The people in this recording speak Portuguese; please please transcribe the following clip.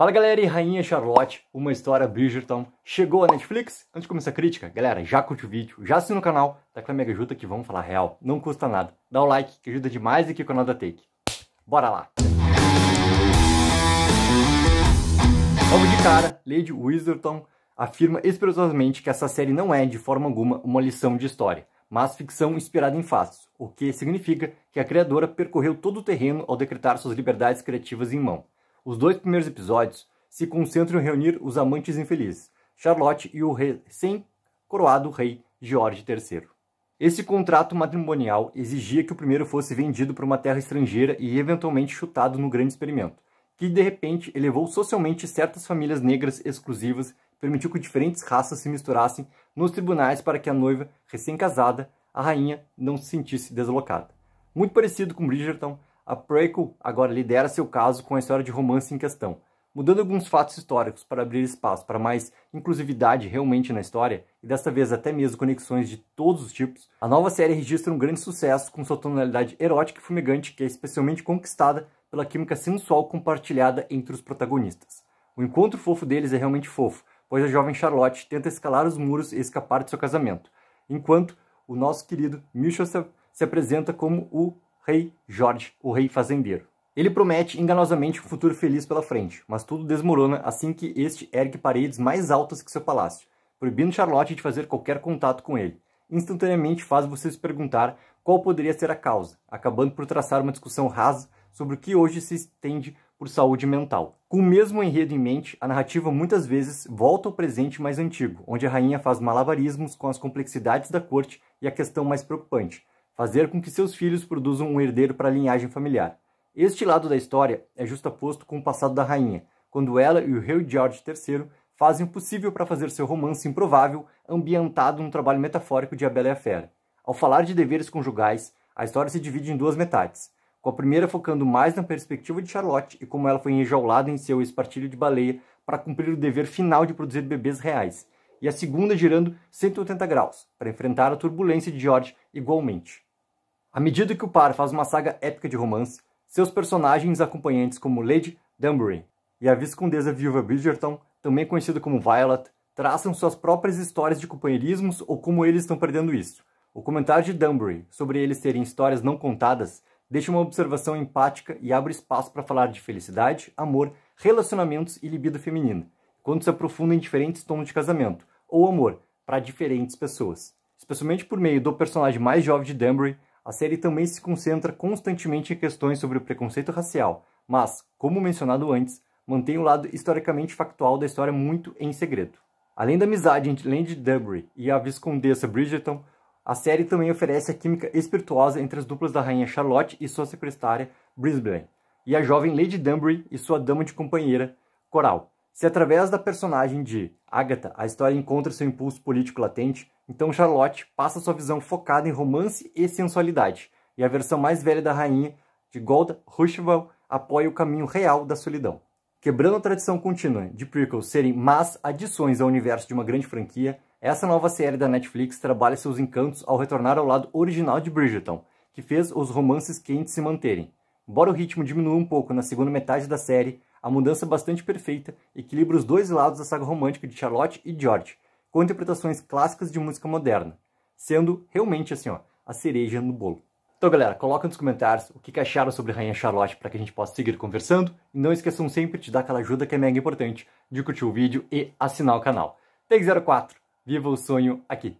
Fala galera e Rainha Charlotte, uma história Bridgerton, chegou a Netflix? Antes de começar a crítica, galera, já curte o vídeo, já assina o canal, tá com a mega ajuda que vamos falar real, não custa nada. Dá o like que ajuda demais aqui o canal da Take. Bora lá! Logo de cara, Lady Wizardton afirma esperançosamente que essa série não é, de forma alguma, uma lição de história, mas ficção inspirada em fatos, o que significa que a criadora percorreu todo o terreno ao decretar suas liberdades criativas em mão. Os dois primeiros episódios se concentram em reunir os amantes infelizes, Charlotte e o recém-coroado rei George III. Esse contrato matrimonial exigia que o primeiro fosse vendido para uma terra estrangeira e eventualmente chutado no grande experimento, que de repente elevou socialmente certas famílias negras exclusivas, permitiu que diferentes raças se misturassem nos tribunais para que a noiva recém-casada, a rainha, não se sentisse deslocada. Muito parecido com Bridgerton, a prequel agora lidera seu caso com a história de romance em questão. Mudando alguns fatos históricos para abrir espaço para mais inclusividade realmente na história, e desta vez até mesmo conexões de todos os tipos, a nova série registra um grande sucesso com sua tonalidade erótica e fumegante que é especialmente conquistada pela química sensual compartilhada entre os protagonistas. O encontro fofo deles é realmente fofo, pois a jovem Charlotte tenta escalar os muros e escapar de seu casamento, enquanto o nosso querido Misha se apresenta como o rei Jorge, o rei fazendeiro. Ele promete enganosamente um futuro feliz pela frente, mas tudo desmorona assim que este ergue paredes mais altas que seu palácio, proibindo Charlotte de fazer qualquer contato com ele. Instantaneamente faz você se perguntar qual poderia ser a causa, acabando por traçar uma discussão rasa sobre o que hoje se estende por saúde mental. Com o mesmo enredo em mente, a narrativa muitas vezes volta ao presente mais antigo, onde a rainha faz malabarismos com as complexidades da corte e a questão mais preocupante, fazer com que seus filhos produzam um herdeiro para a linhagem familiar. Este lado da história é justaposto com o passado da rainha, quando ela e o rei George III fazem o possível para fazer seu romance improvável ambientado num trabalho metafórico de A Bela e a Fera. Ao falar de deveres conjugais, a história se divide em duas metades, com a primeira focando mais na perspectiva de Charlotte e como ela foi enjaulada em seu espartilho de baleia para cumprir o dever final de produzir bebês reais, e a segunda girando 180 graus, para enfrentar a turbulência de George igualmente. À medida que o par faz uma saga épica de romance, seus personagens acompanhantes como Lady Dunbury e a viscondesa viúva Bridgerton, também conhecida como Violet, traçam suas próprias histórias de companheirismos ou como eles estão perdendo isso. O comentário de Dunbury sobre eles terem histórias não contadas deixa uma observação empática e abre espaço para falar de felicidade, amor, relacionamentos e libido feminina, quando se aprofunda em diferentes tons de casamento, ou amor para diferentes pessoas. Especialmente por meio do personagem mais jovem de Danbury, a série também se concentra constantemente em questões sobre o preconceito racial, mas, como mencionado antes, mantém o lado historicamente factual da história muito em segredo. Além da amizade entre Lady Danbury e a viscondessa Bridgerton, a série também oferece a química espirituosa entre as duplas da rainha Charlotte e sua secretária Brisbane, e a jovem Lady Dunbury e sua dama de companheira Coral, se através da personagem de Agatha a história encontra seu impulso político latente, então Charlotte passa sua visão focada em romance e sensualidade, e a versão mais velha da rainha, de Golda Rushval, apoia o caminho real da solidão. Quebrando a tradição contínua de prequels serem más adições ao universo de uma grande franquia, essa nova série da Netflix trabalha seus encantos ao retornar ao lado original de Bridgerton, que fez os romances quentes se manterem, Embora o ritmo diminua um pouco na segunda metade da série, a mudança é bastante perfeita equilibra os dois lados da saga romântica de Charlotte e George, com interpretações clássicas de música moderna, sendo realmente assim, ó, a cereja no bolo. Então, galera, coloca nos comentários o que acharam sobre Rainha Charlotte para que a gente possa seguir conversando. E não esqueçam sempre de dar aquela ajuda que é mega importante, de curtir o vídeo e assinar o canal. Take 04, viva o sonho aqui!